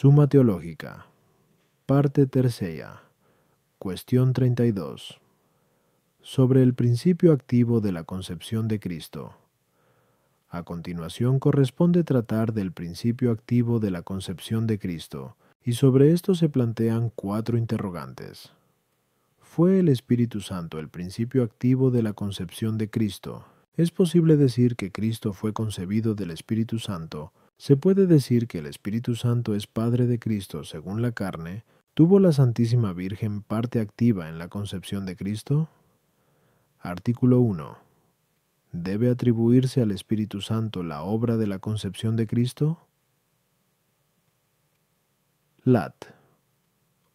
Suma Teológica. Parte tercera. Cuestión 32. Sobre el principio activo de la concepción de Cristo. A continuación corresponde tratar del principio activo de la concepción de Cristo, y sobre esto se plantean cuatro interrogantes. ¿Fue el Espíritu Santo el principio activo de la concepción de Cristo? ¿Es posible decir que Cristo fue concebido del Espíritu Santo se puede decir que el Espíritu Santo es Padre de Cristo según la carne. ¿Tuvo la Santísima Virgen parte activa en la concepción de Cristo? Artículo 1. ¿Debe atribuirse al Espíritu Santo la obra de la concepción de Cristo? Lat.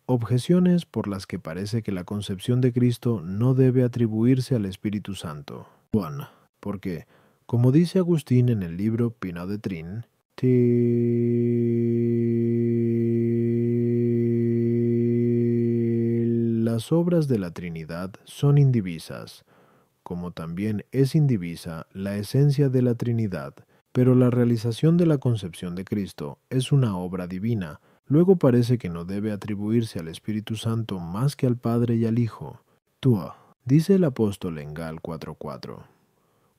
Objeciones por las que parece que la concepción de Cristo no debe atribuirse al Espíritu Santo. Juan, porque, como dice Agustín en el libro Pino de Trin, las obras de la Trinidad son indivisas, como también es indivisa la esencia de la Trinidad, pero la realización de la concepción de Cristo es una obra divina, luego parece que no debe atribuirse al Espíritu Santo más que al Padre y al Hijo. Tua, dice el apóstol en Gal 4.4.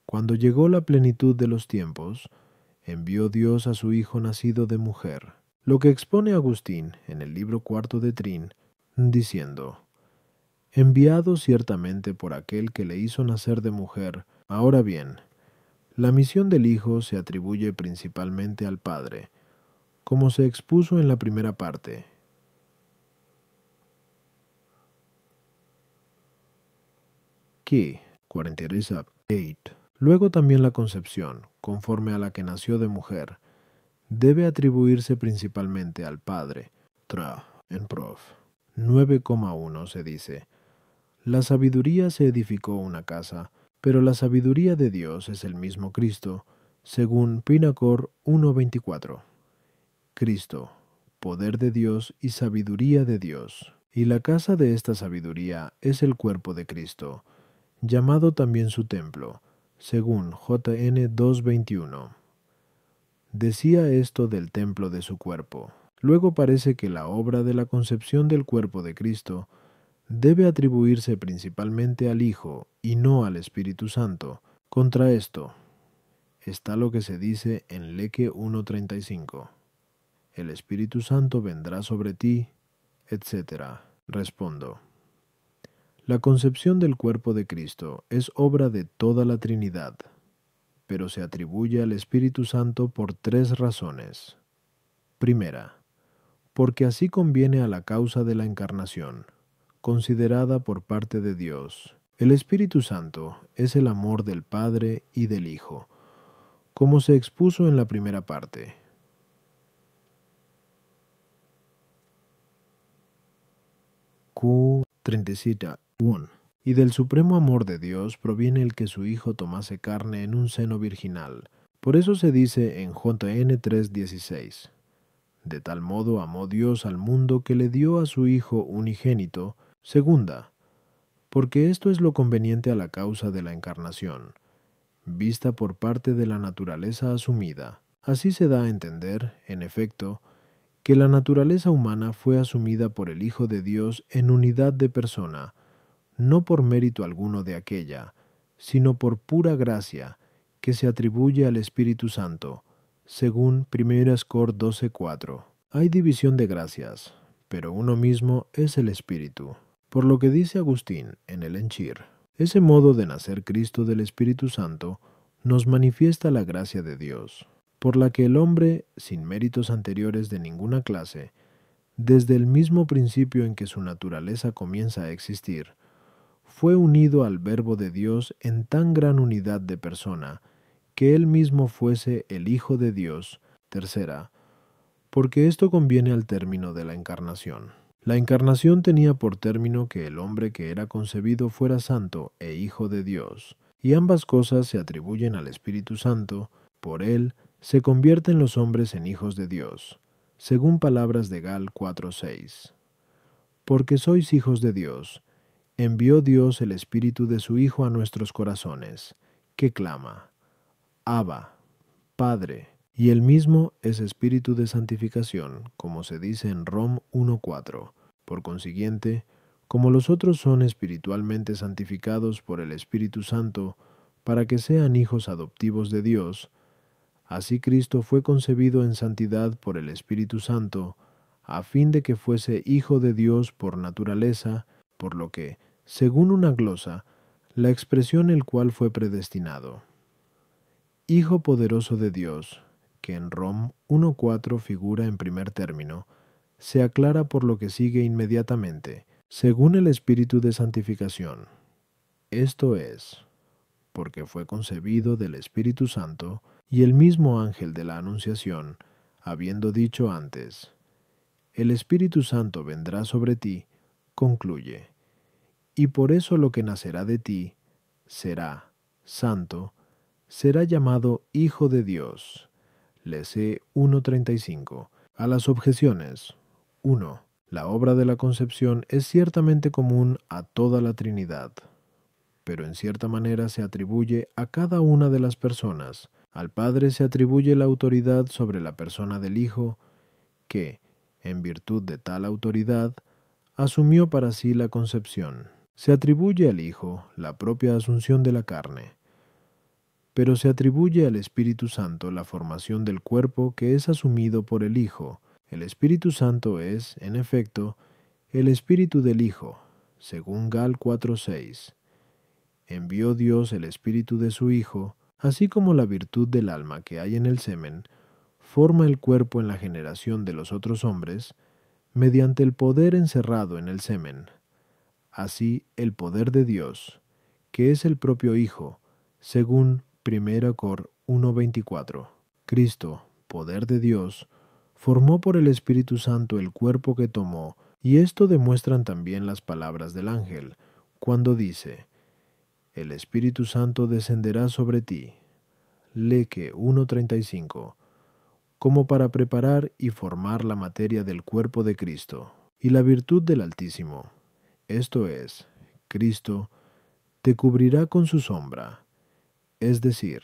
Cuando llegó la plenitud de los tiempos, envió Dios a su Hijo nacido de mujer, lo que expone Agustín en el libro cuarto de Trin, diciendo, Enviado ciertamente por aquel que le hizo nacer de mujer, ahora bien, la misión del Hijo se atribuye principalmente al Padre, como se expuso en la primera parte, Luego también la concepción, conforme a la que nació de mujer, debe atribuirse principalmente al padre. Tra, en prof. 9,1 se dice, La sabiduría se edificó una casa, pero la sabiduría de Dios es el mismo Cristo, según Pinacor 1.24. Cristo, poder de Dios y sabiduría de Dios. Y la casa de esta sabiduría es el cuerpo de Cristo, llamado también su templo, según JN 2.21. Decía esto del templo de su cuerpo. Luego parece que la obra de la concepción del cuerpo de Cristo debe atribuirse principalmente al Hijo y no al Espíritu Santo. Contra esto está lo que se dice en Leque 1.35. El Espíritu Santo vendrá sobre ti, etc. Respondo. La concepción del cuerpo de Cristo es obra de toda la Trinidad, pero se atribuye al Espíritu Santo por tres razones. Primera, porque así conviene a la causa de la encarnación, considerada por parte de Dios. El Espíritu Santo es el amor del Padre y del Hijo, como se expuso en la primera parte. Q. 37 1. Y del supremo amor de Dios proviene el que su Hijo tomase carne en un seno virginal. Por eso se dice en JN 3:16, De tal modo amó Dios al mundo que le dio a su Hijo unigénito, segunda, porque esto es lo conveniente a la causa de la encarnación, vista por parte de la naturaleza asumida. Así se da a entender, en efecto, que la naturaleza humana fue asumida por el Hijo de Dios en unidad de persona, no por mérito alguno de aquella, sino por pura gracia que se atribuye al Espíritu Santo, según 1 Cor 12:4. Hay división de gracias, pero uno mismo es el Espíritu. Por lo que dice Agustín en el Enchir, ese modo de nacer Cristo del Espíritu Santo nos manifiesta la gracia de Dios, por la que el hombre, sin méritos anteriores de ninguna clase, desde el mismo principio en que su naturaleza comienza a existir, fue unido al Verbo de Dios en tan gran unidad de persona, que él mismo fuese el Hijo de Dios. Tercera, porque esto conviene al término de la encarnación. La encarnación tenía por término que el hombre que era concebido fuera santo e Hijo de Dios, y ambas cosas se atribuyen al Espíritu Santo, por él se convierten los hombres en hijos de Dios, según palabras de Gal 4.6. Porque sois hijos de Dios, envió Dios el Espíritu de su Hijo a nuestros corazones, que clama, Abba, Padre, y el mismo es Espíritu de Santificación, como se dice en Rom 1.4. Por consiguiente, como los otros son espiritualmente santificados por el Espíritu Santo, para que sean hijos adoptivos de Dios, así Cristo fue concebido en santidad por el Espíritu Santo, a fin de que fuese hijo de Dios por naturaleza, por lo que, según una glosa, la expresión el cual fue predestinado. Hijo poderoso de Dios, que en Rom 1.4 figura en primer término, se aclara por lo que sigue inmediatamente, según el Espíritu de Santificación. Esto es, porque fue concebido del Espíritu Santo y el mismo ángel de la Anunciación, habiendo dicho antes, el Espíritu Santo vendrá sobre ti, concluye y por eso lo que nacerá de ti será santo, será llamado Hijo de Dios. y 1.35. A las objeciones. 1. La obra de la concepción es ciertamente común a toda la Trinidad, pero en cierta manera se atribuye a cada una de las personas. Al Padre se atribuye la autoridad sobre la persona del Hijo, que, en virtud de tal autoridad, asumió para sí la concepción. Se atribuye al Hijo la propia asunción de la carne, pero se atribuye al Espíritu Santo la formación del cuerpo que es asumido por el Hijo. El Espíritu Santo es, en efecto, el Espíritu del Hijo, según Gal 4.6. Envió Dios el Espíritu de su Hijo, así como la virtud del alma que hay en el semen, forma el cuerpo en la generación de los otros hombres, mediante el poder encerrado en el semen. Así el poder de Dios, que es el propio Hijo, según 1 Cor 1.24. Cristo, poder de Dios, formó por el Espíritu Santo el cuerpo que tomó, y esto demuestran también las palabras del ángel, cuando dice, El Espíritu Santo descenderá sobre ti. Leque 1.35 como para preparar y formar la materia del cuerpo de Cristo y la virtud del Altísimo, esto es, Cristo, te cubrirá con su sombra. Es decir,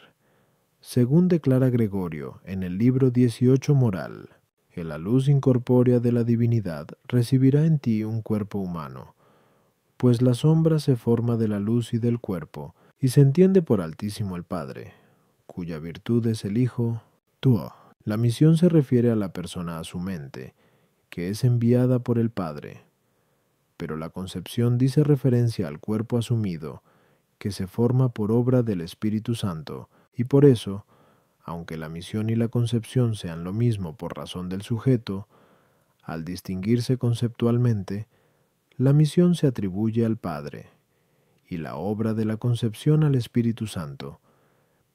según declara Gregorio en el libro 18 Moral, que la luz incorpórea de la divinidad recibirá en ti un cuerpo humano, pues la sombra se forma de la luz y del cuerpo, y se entiende por Altísimo el Padre, cuya virtud es el Hijo, Tú. Oh. La misión se refiere a la persona a su mente, que es enviada por el Padre, pero la concepción dice referencia al cuerpo asumido, que se forma por obra del Espíritu Santo, y por eso, aunque la misión y la concepción sean lo mismo por razón del sujeto, al distinguirse conceptualmente, la misión se atribuye al Padre y la obra de la concepción al Espíritu Santo,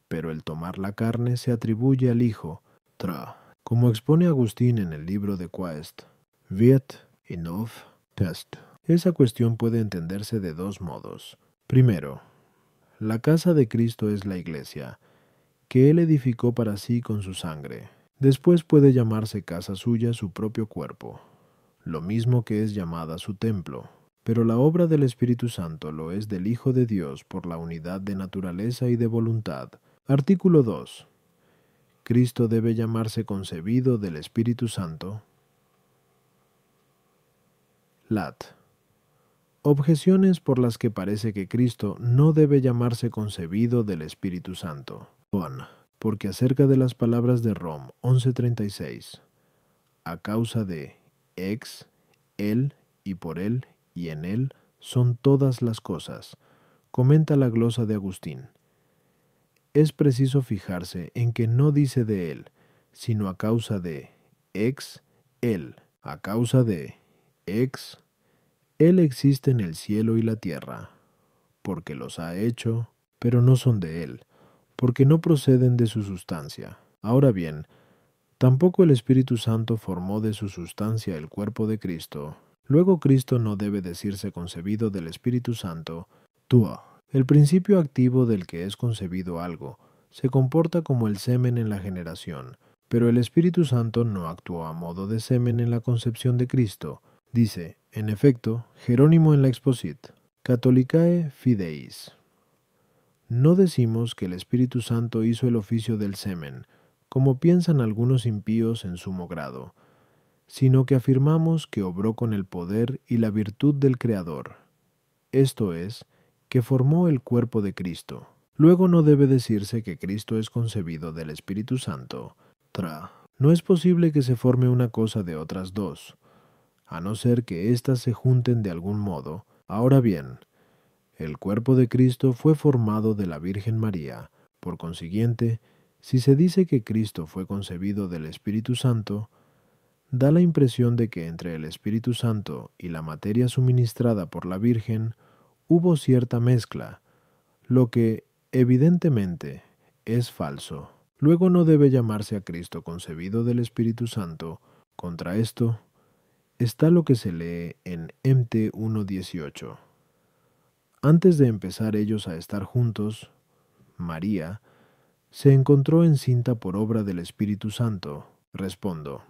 pero el tomar la carne se atribuye al Hijo, tra, como expone Agustín en el libro de Quaest, Viet Test. Esa cuestión puede entenderse de dos modos. Primero, la casa de Cristo es la iglesia, que Él edificó para sí con su sangre. Después puede llamarse casa suya su propio cuerpo, lo mismo que es llamada su templo. Pero la obra del Espíritu Santo lo es del Hijo de Dios por la unidad de naturaleza y de voluntad. Artículo 2. Cristo debe llamarse concebido del Espíritu Santo. Lat objeciones por las que parece que Cristo no debe llamarse concebido del Espíritu Santo. Juan, porque acerca de las palabras de Rom 11:36, a causa de ex, él y por él y en él son todas las cosas, comenta la glosa de Agustín. Es preciso fijarse en que no dice de él, sino a causa de ex, él, a causa de ex, él existe en el cielo y la tierra, porque los ha hecho, pero no son de Él, porque no proceden de su sustancia. Ahora bien, tampoco el Espíritu Santo formó de su sustancia el cuerpo de Cristo. Luego Cristo no debe decirse concebido del Espíritu Santo, tú. El principio activo del que es concebido algo se comporta como el semen en la generación, pero el Espíritu Santo no actuó a modo de semen en la concepción de Cristo, Dice, en efecto, Jerónimo en la Exposit, Catholicae Fideis. No decimos que el Espíritu Santo hizo el oficio del semen, como piensan algunos impíos en sumo grado, sino que afirmamos que obró con el poder y la virtud del Creador, esto es, que formó el cuerpo de Cristo. Luego no debe decirse que Cristo es concebido del Espíritu Santo. Tra. No es posible que se forme una cosa de otras dos a no ser que éstas se junten de algún modo. Ahora bien, el cuerpo de Cristo fue formado de la Virgen María. Por consiguiente, si se dice que Cristo fue concebido del Espíritu Santo, da la impresión de que entre el Espíritu Santo y la materia suministrada por la Virgen hubo cierta mezcla, lo que, evidentemente, es falso. Luego no debe llamarse a Cristo concebido del Espíritu Santo. Contra esto, está lo que se lee en MT 1.18. Antes de empezar ellos a estar juntos, María se encontró encinta por obra del Espíritu Santo. Respondo.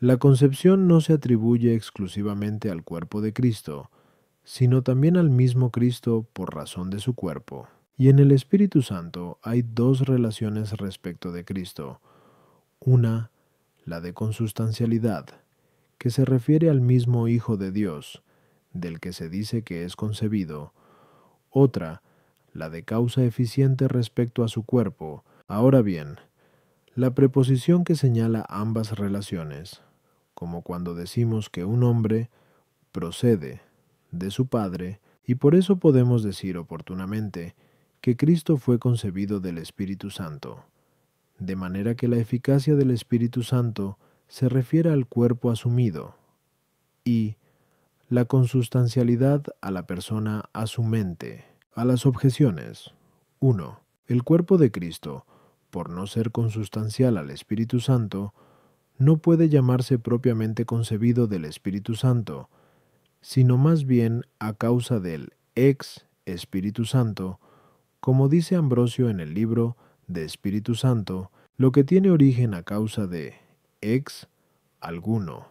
La concepción no se atribuye exclusivamente al cuerpo de Cristo, sino también al mismo Cristo por razón de su cuerpo. Y en el Espíritu Santo hay dos relaciones respecto de Cristo. Una, la de consustancialidad, que se refiere al mismo Hijo de Dios, del que se dice que es concebido, otra, la de causa eficiente respecto a su cuerpo. Ahora bien, la preposición que señala ambas relaciones, como cuando decimos que un hombre procede de su Padre, y por eso podemos decir oportunamente que Cristo fue concebido del Espíritu Santo, de manera que la eficacia del Espíritu Santo se refiere al cuerpo asumido y la consustancialidad a la persona a su mente. A las objeciones. 1. El cuerpo de Cristo, por no ser consustancial al Espíritu Santo, no puede llamarse propiamente concebido del Espíritu Santo, sino más bien a causa del ex Espíritu Santo, como dice Ambrosio en el libro de Espíritu Santo, lo que tiene origen a causa de ex alguno,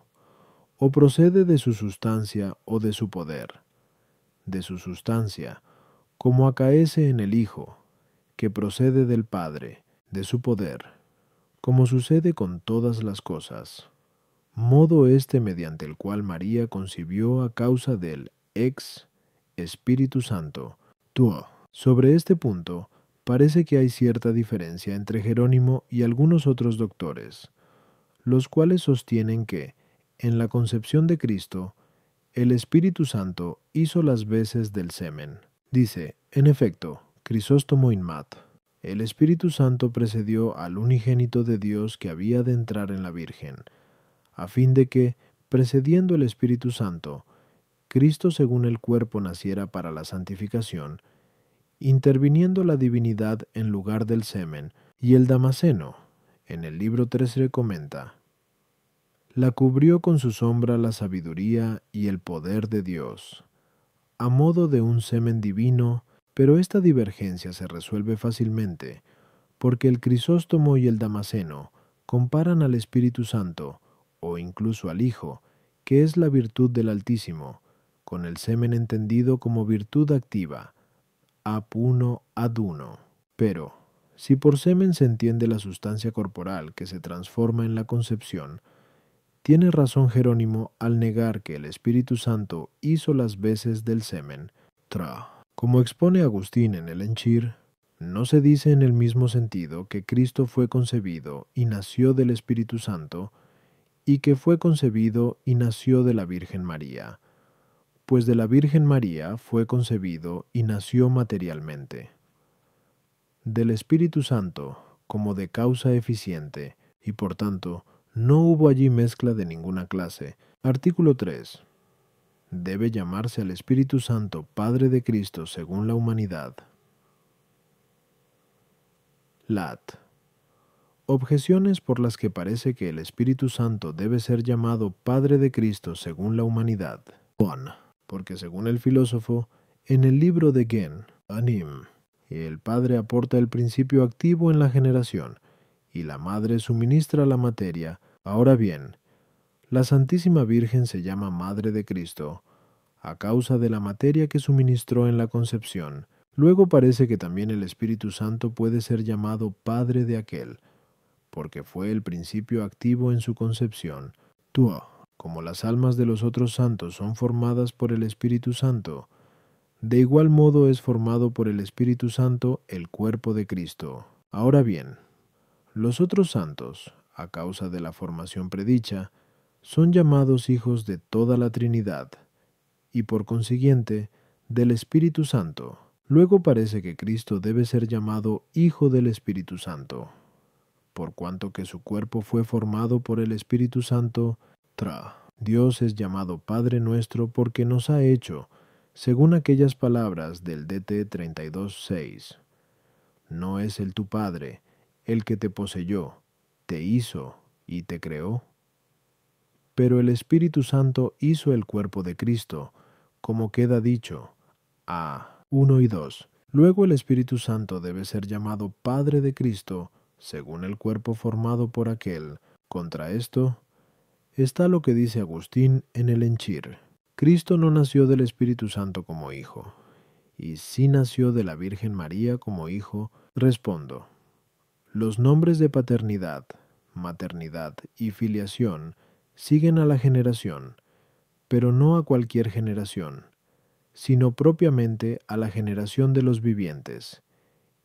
o procede de su sustancia o de su poder, de su sustancia, como acaece en el Hijo, que procede del Padre, de su poder, como sucede con todas las cosas, modo este mediante el cual María concibió a causa del ex Espíritu Santo, tuo. Sobre este punto, parece que hay cierta diferencia entre Jerónimo y algunos otros doctores, los cuales sostienen que, en la concepción de Cristo, el Espíritu Santo hizo las veces del semen. Dice, en efecto, Crisóstomo Inmat, el Espíritu Santo precedió al unigénito de Dios que había de entrar en la Virgen, a fin de que, precediendo el Espíritu Santo, Cristo según el cuerpo naciera para la santificación, interviniendo la divinidad en lugar del semen, y el damaseno, en el libro 13 comenta, la cubrió con su sombra la sabiduría y el poder de Dios, a modo de un semen divino, pero esta divergencia se resuelve fácilmente, porque el Crisóstomo y el damaseno comparan al Espíritu Santo, o incluso al Hijo, que es la virtud del Altísimo, con el semen entendido como virtud activa, apuno uno ad uno. Pero, si por semen se entiende la sustancia corporal que se transforma en la concepción, tiene razón Jerónimo al negar que el Espíritu Santo hizo las veces del semen. Tra. Como expone Agustín en el Enchir, no se dice en el mismo sentido que Cristo fue concebido y nació del Espíritu Santo, y que fue concebido y nació de la Virgen María, pues de la Virgen María fue concebido y nació materialmente. Del Espíritu Santo, como de causa eficiente, y por tanto, no hubo allí mezcla de ninguna clase. Artículo 3. Debe llamarse al Espíritu Santo Padre de Cristo según la humanidad. Lat. Objeciones por las que parece que el Espíritu Santo debe ser llamado Padre de Cristo según la humanidad. porque según el filósofo, en el libro de Gen, Anim, el Padre aporta el principio activo en la generación, y la Madre suministra la materia. Ahora bien, la Santísima Virgen se llama Madre de Cristo, a causa de la materia que suministró en la concepción. Luego parece que también el Espíritu Santo puede ser llamado Padre de aquel, porque fue el principio activo en su concepción. Tú, como las almas de los otros santos son formadas por el Espíritu Santo, de igual modo es formado por el Espíritu Santo el cuerpo de Cristo. Ahora bien, los otros santos, a causa de la formación predicha, son llamados hijos de toda la Trinidad y por consiguiente del Espíritu Santo. Luego parece que Cristo debe ser llamado Hijo del Espíritu Santo, por cuanto que su cuerpo fue formado por el Espíritu Santo, Dios es llamado Padre nuestro porque nos ha hecho, según aquellas palabras del DT 32.6. No es el tu Padre, el que te poseyó, te hizo y te creó. Pero el Espíritu Santo hizo el cuerpo de Cristo, como queda dicho, a 1 y 2. Luego el Espíritu Santo debe ser llamado Padre de Cristo, según el cuerpo formado por aquel. Contra esto está lo que dice Agustín en el Enchir. Cristo no nació del Espíritu Santo como hijo, y si nació de la Virgen María como hijo, respondo. Los nombres de paternidad, maternidad y filiación siguen a la generación, pero no a cualquier generación, sino propiamente a la generación de los vivientes,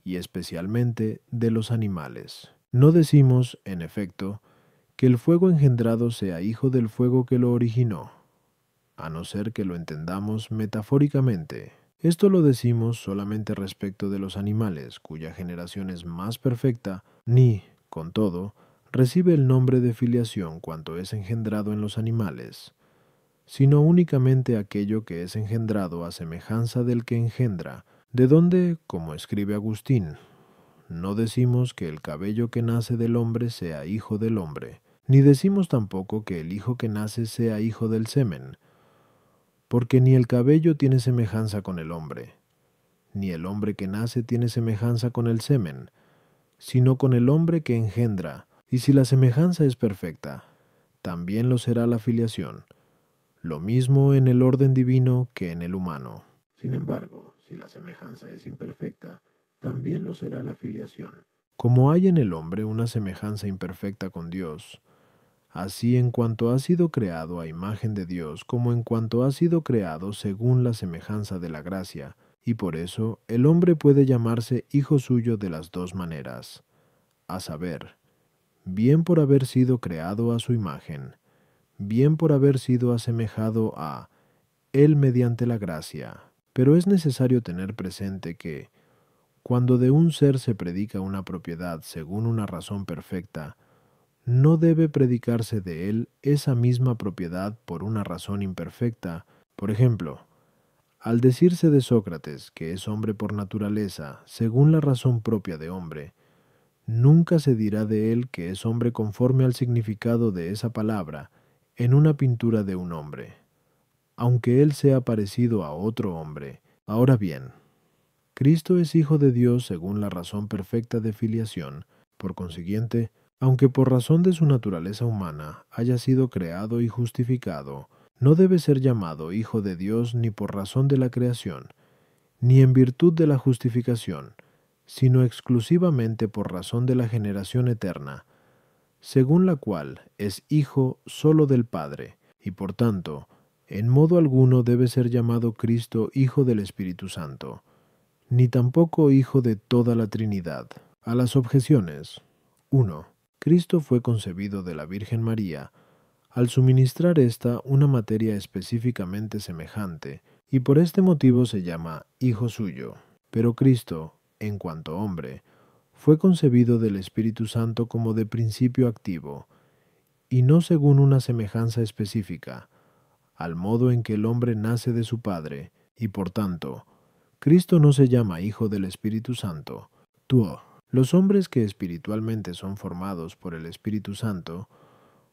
y especialmente de los animales. No decimos, en efecto, que el fuego engendrado sea hijo del fuego que lo originó, a no ser que lo entendamos metafóricamente esto lo decimos solamente respecto de los animales cuya generación es más perfecta, ni, con todo, recibe el nombre de filiación cuanto es engendrado en los animales, sino únicamente aquello que es engendrado a semejanza del que engendra, de donde, como escribe Agustín, no decimos que el cabello que nace del hombre sea hijo del hombre, ni decimos tampoco que el hijo que nace sea hijo del semen, porque ni el cabello tiene semejanza con el hombre, ni el hombre que nace tiene semejanza con el semen, sino con el hombre que engendra, y si la semejanza es perfecta, también lo será la filiación, lo mismo en el orden divino que en el humano. Sin embargo, si la semejanza es imperfecta, también lo será la filiación. Como hay en el hombre una semejanza imperfecta con Dios, Así en cuanto ha sido creado a imagen de Dios, como en cuanto ha sido creado según la semejanza de la gracia, y por eso el hombre puede llamarse hijo suyo de las dos maneras, a saber, bien por haber sido creado a su imagen, bien por haber sido asemejado a Él mediante la gracia. Pero es necesario tener presente que, cuando de un ser se predica una propiedad según una razón perfecta, no debe predicarse de él esa misma propiedad por una razón imperfecta. Por ejemplo, al decirse de Sócrates que es hombre por naturaleza, según la razón propia de hombre, nunca se dirá de él que es hombre conforme al significado de esa palabra en una pintura de un hombre, aunque él sea parecido a otro hombre. Ahora bien, Cristo es Hijo de Dios según la razón perfecta de filiación, por consiguiente, aunque por razón de su naturaleza humana haya sido creado y justificado, no debe ser llamado Hijo de Dios ni por razón de la creación, ni en virtud de la justificación, sino exclusivamente por razón de la generación eterna, según la cual es Hijo solo del Padre, y por tanto, en modo alguno debe ser llamado Cristo Hijo del Espíritu Santo, ni tampoco Hijo de toda la Trinidad. A las objeciones. 1. Cristo fue concebido de la Virgen María, al suministrar ésta una materia específicamente semejante, y por este motivo se llama Hijo suyo. Pero Cristo, en cuanto hombre, fue concebido del Espíritu Santo como de principio activo, y no según una semejanza específica, al modo en que el hombre nace de su Padre, y por tanto, Cristo no se llama Hijo del Espíritu Santo, tuo, los hombres que espiritualmente son formados por el Espíritu Santo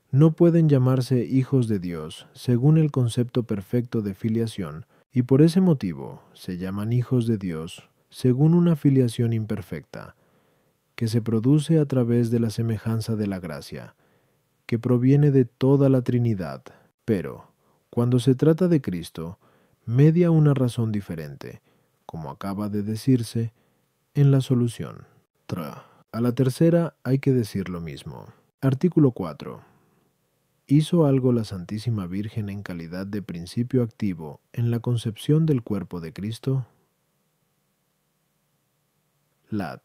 no pueden llamarse hijos de Dios según el concepto perfecto de filiación y por ese motivo se llaman hijos de Dios según una filiación imperfecta, que se produce a través de la semejanza de la gracia, que proviene de toda la Trinidad, pero, cuando se trata de Cristo, media una razón diferente, como acaba de decirse, en la solución. A la tercera hay que decir lo mismo. Artículo 4. Hizo algo la Santísima Virgen en calidad de principio activo en la concepción del cuerpo de Cristo. Lat.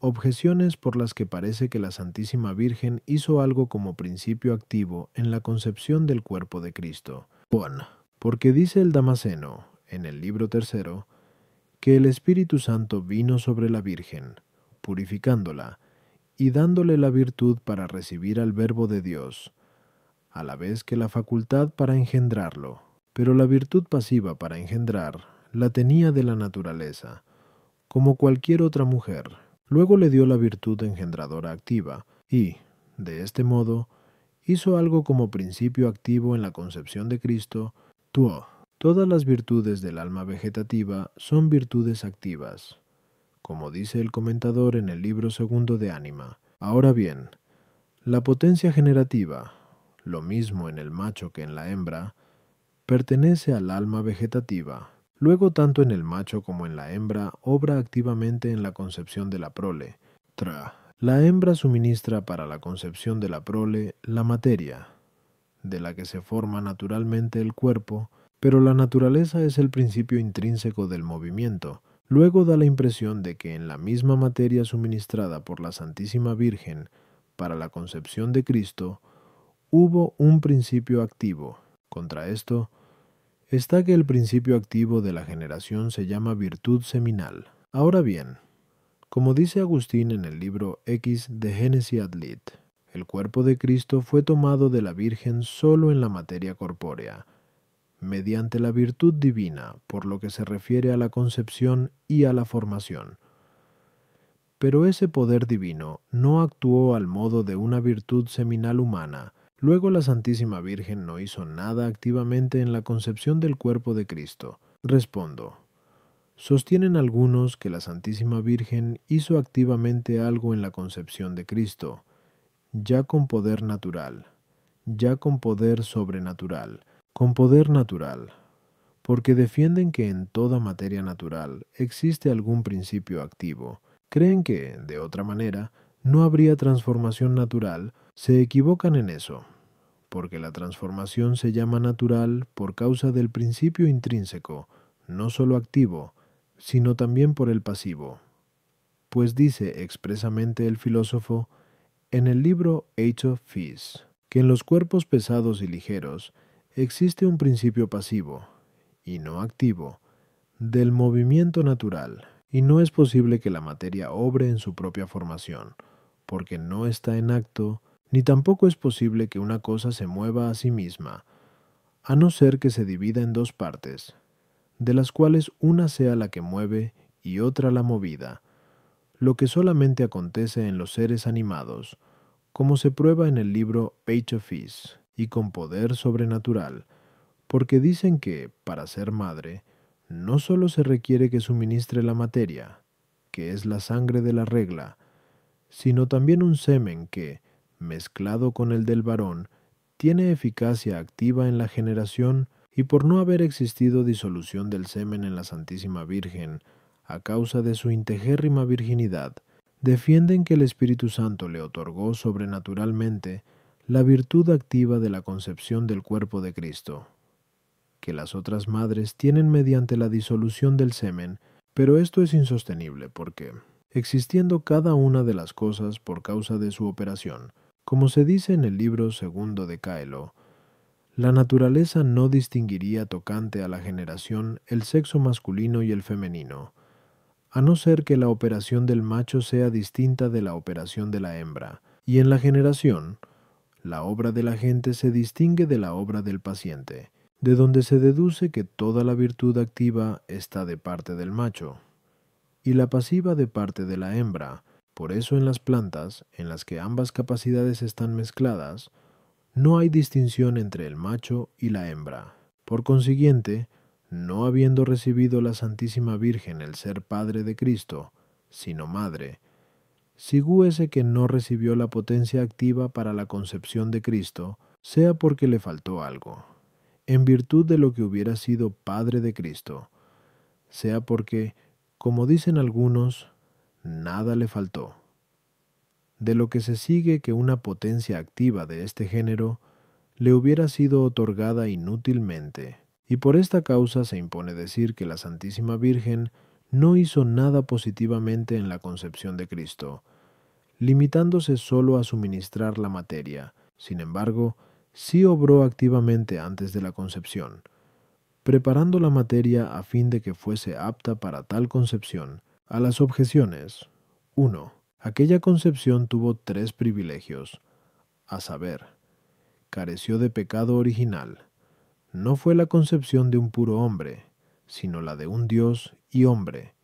Objeciones por las que parece que la Santísima Virgen hizo algo como principio activo en la concepción del cuerpo de Cristo. Pon, porque dice el damaseno, en el libro tercero, que el Espíritu Santo vino sobre la Virgen, purificándola y dándole la virtud para recibir al Verbo de Dios, a la vez que la facultad para engendrarlo. Pero la virtud pasiva para engendrar la tenía de la naturaleza, como cualquier otra mujer. Luego le dio la virtud engendradora activa, y, de este modo, hizo algo como principio activo en la concepción de Cristo, tuo, Todas las virtudes del alma vegetativa son virtudes activas, como dice el comentador en el libro segundo de Ánima. Ahora bien, la potencia generativa, lo mismo en el macho que en la hembra, pertenece al alma vegetativa. Luego tanto en el macho como en la hembra obra activamente en la concepción de la prole. La hembra suministra para la concepción de la prole la materia, de la que se forma naturalmente el cuerpo, pero la naturaleza es el principio intrínseco del movimiento. Luego da la impresión de que en la misma materia suministrada por la Santísima Virgen para la concepción de Cristo, hubo un principio activo. Contra esto, está que el principio activo de la generación se llama virtud seminal. Ahora bien, como dice Agustín en el libro X de Génesis ad el cuerpo de Cristo fue tomado de la Virgen solo en la materia corpórea, mediante la virtud divina por lo que se refiere a la concepción y a la formación. Pero ese poder divino no actuó al modo de una virtud seminal humana, luego la Santísima Virgen no hizo nada activamente en la concepción del cuerpo de Cristo. Respondo. Sostienen algunos que la Santísima Virgen hizo activamente algo en la concepción de Cristo, ya con poder natural, ya con poder sobrenatural, con poder natural, porque defienden que en toda materia natural existe algún principio activo. Creen que, de otra manera, no habría transformación natural, se equivocan en eso, porque la transformación se llama natural por causa del principio intrínseco, no sólo activo, sino también por el pasivo. Pues dice expresamente el filósofo en el libro Age of que en los cuerpos pesados y ligeros existe un principio pasivo, y no activo, del movimiento natural, y no es posible que la materia obre en su propia formación, porque no está en acto, ni tampoco es posible que una cosa se mueva a sí misma, a no ser que se divida en dos partes, de las cuales una sea la que mueve y otra la movida, lo que solamente acontece en los seres animados, como se prueba en el libro Page of y con poder sobrenatural, porque dicen que, para ser madre, no solo se requiere que suministre la materia, que es la sangre de la regla, sino también un semen que, mezclado con el del varón, tiene eficacia activa en la generación y por no haber existido disolución del semen en la Santísima Virgen, a causa de su integérrima virginidad, defienden que el Espíritu Santo le otorgó sobrenaturalmente la virtud activa de la concepción del cuerpo de Cristo, que las otras madres tienen mediante la disolución del semen, pero esto es insostenible porque, existiendo cada una de las cosas por causa de su operación, como se dice en el libro segundo de Caelo, la naturaleza no distinguiría tocante a la generación el sexo masculino y el femenino, a no ser que la operación del macho sea distinta de la operación de la hembra, y en la generación, la obra de la gente se distingue de la obra del paciente, de donde se deduce que toda la virtud activa está de parte del macho y la pasiva de parte de la hembra. Por eso en las plantas, en las que ambas capacidades están mezcladas, no hay distinción entre el macho y la hembra. Por consiguiente, no habiendo recibido la Santísima Virgen el ser Padre de Cristo, sino Madre, Sigúese que no recibió la potencia activa para la concepción de Cristo, sea porque le faltó algo, en virtud de lo que hubiera sido Padre de Cristo, sea porque, como dicen algunos, nada le faltó. De lo que se sigue que una potencia activa de este género le hubiera sido otorgada inútilmente, y por esta causa se impone decir que la Santísima Virgen no hizo nada positivamente en la concepción de Cristo, limitándose solo a suministrar la materia. Sin embargo, sí obró activamente antes de la concepción, preparando la materia a fin de que fuese apta para tal concepción. A las objeciones. 1. Aquella concepción tuvo tres privilegios, a saber, careció de pecado original, no fue la concepción de un puro hombre, sino la de un Dios y hombre,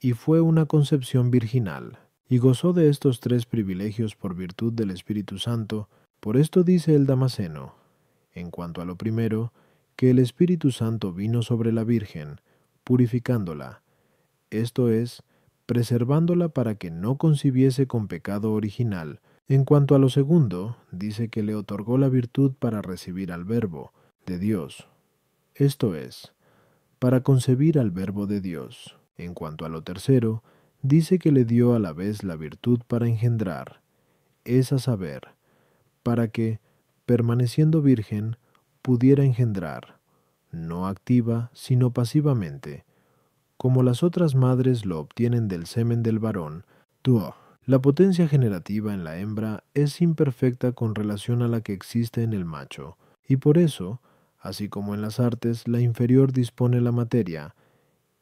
y fue una concepción virginal, y gozó de estos tres privilegios por virtud del Espíritu Santo, por esto dice el damaseno, en cuanto a lo primero, que el Espíritu Santo vino sobre la Virgen, purificándola, esto es, preservándola para que no concibiese con pecado original. En cuanto a lo segundo, dice que le otorgó la virtud para recibir al Verbo, de Dios, esto es, para concebir al Verbo de Dios. En cuanto a lo tercero, dice que le dio a la vez la virtud para engendrar, es a saber, para que, permaneciendo virgen, pudiera engendrar, no activa, sino pasivamente, como las otras madres lo obtienen del semen del varón, tuo. La potencia generativa en la hembra es imperfecta con relación a la que existe en el macho, y por eso, Así como en las artes, la inferior dispone la materia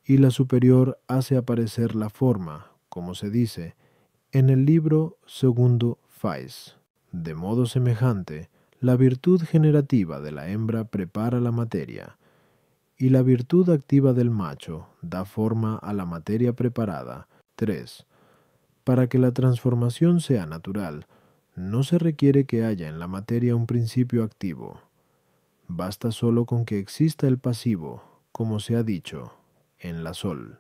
y la superior hace aparecer la forma, como se dice, en el libro segundo Fais. De modo semejante, la virtud generativa de la hembra prepara la materia, y la virtud activa del macho da forma a la materia preparada. 3. Para que la transformación sea natural, no se requiere que haya en la materia un principio activo. Basta solo con que exista el pasivo, como se ha dicho, en la sol.